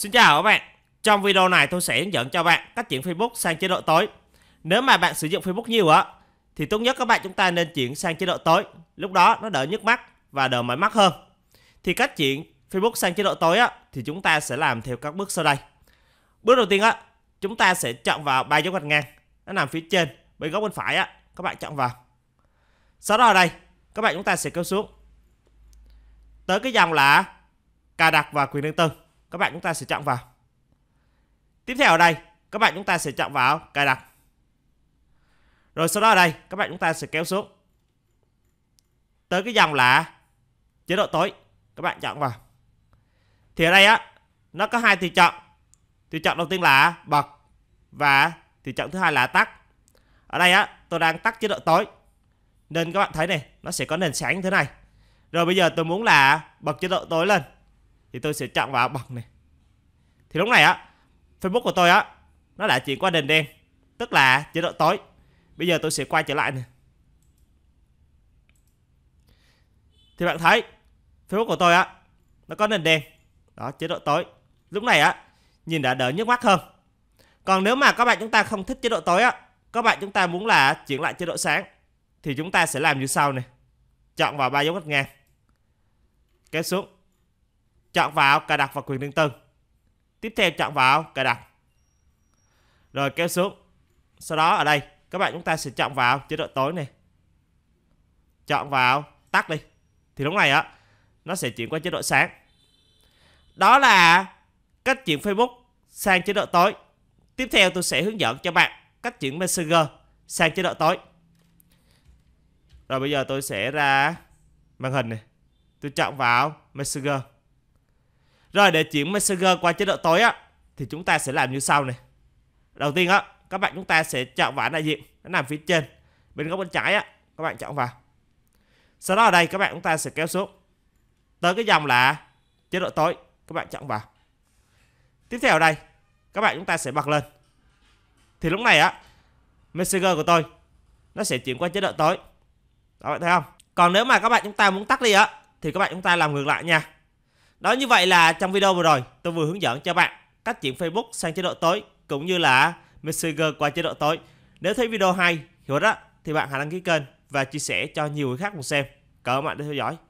Xin chào các bạn Trong video này tôi sẽ hướng dẫn cho bạn cách chuyển Facebook sang chế độ tối Nếu mà bạn sử dụng Facebook nhiều á Thì tốt nhất các bạn chúng ta nên chuyển sang chế độ tối Lúc đó nó đỡ nhức mắt và đỡ mỏi mắt hơn Thì cách chuyển Facebook sang chế độ tối á Thì chúng ta sẽ làm theo các bước sau đây Bước đầu tiên á Chúng ta sẽ chọn vào ba dấu gạch ngang Nó nằm phía trên bên góc bên phải á Các bạn chọn vào Sau đó ở đây các bạn chúng ta sẽ kéo xuống Tới cái dòng là cài đặt và quyền riêng tư các bạn chúng ta sẽ chọn vào tiếp theo ở đây các bạn chúng ta sẽ chọn vào cài đặt rồi sau đó ở đây các bạn chúng ta sẽ kéo xuống tới cái dòng là chế độ tối các bạn chọn vào thì ở đây á nó có hai tùy chọn tùy chọn đầu tiên là bật và tùy chọn thứ hai là tắt ở đây á tôi đang tắt chế độ tối nên các bạn thấy này nó sẽ có nền sáng như thế này rồi bây giờ tôi muốn là bật chế độ tối lên thì tôi sẽ chọn vào bật này thì lúc này á facebook của tôi á nó đã chuyển qua đèn đen tức là chế độ tối bây giờ tôi sẽ quay trở lại này thì bạn thấy facebook của tôi á nó có đèn đen đó chế độ tối lúc này á nhìn đã đỡ nhức mắt hơn còn nếu mà các bạn chúng ta không thích chế độ tối á các bạn chúng ta muốn là chuyển lại chế độ sáng thì chúng ta sẽ làm như sau này chọn vào ba dấu gạch ngang kéo xuống Chọn vào cài đặt và quyền riêng tư. Tiếp theo chọn vào cài đặt. Rồi kéo xuống. Sau đó ở đây các bạn chúng ta sẽ chọn vào chế độ tối này. Chọn vào tắt đi. Thì lúc này á nó sẽ chuyển qua chế độ sáng. Đó là cách chuyển Facebook sang chế độ tối. Tiếp theo tôi sẽ hướng dẫn cho bạn cách chuyển Messenger sang chế độ tối. Rồi bây giờ tôi sẽ ra màn hình này. Tôi chọn vào Messenger. Rồi để chuyển Messenger qua chế độ tối á thì chúng ta sẽ làm như sau này. Đầu tiên á, các bạn chúng ta sẽ chọn vào đại diện, nó nằm phía trên bên góc bên trái á, các bạn chọn vào. Sau đó ở đây các bạn chúng ta sẽ kéo xuống tới cái dòng là chế độ tối, các bạn chọn vào. Tiếp theo ở đây, các bạn chúng ta sẽ bật lên. Thì lúc này á, Messenger của tôi nó sẽ chuyển qua chế độ tối. Các bạn thấy không? Còn nếu mà các bạn chúng ta muốn tắt đi á thì các bạn chúng ta làm ngược lại nha. Đó như vậy là trong video vừa rồi tôi vừa hướng dẫn cho bạn cách chuyển Facebook sang chế độ tối cũng như là Messenger qua chế độ tối. Nếu thấy video hay, hữu ích thì bạn hãy đăng ký kênh và chia sẻ cho nhiều người khác cùng xem. Cảm ơn bạn đã theo dõi.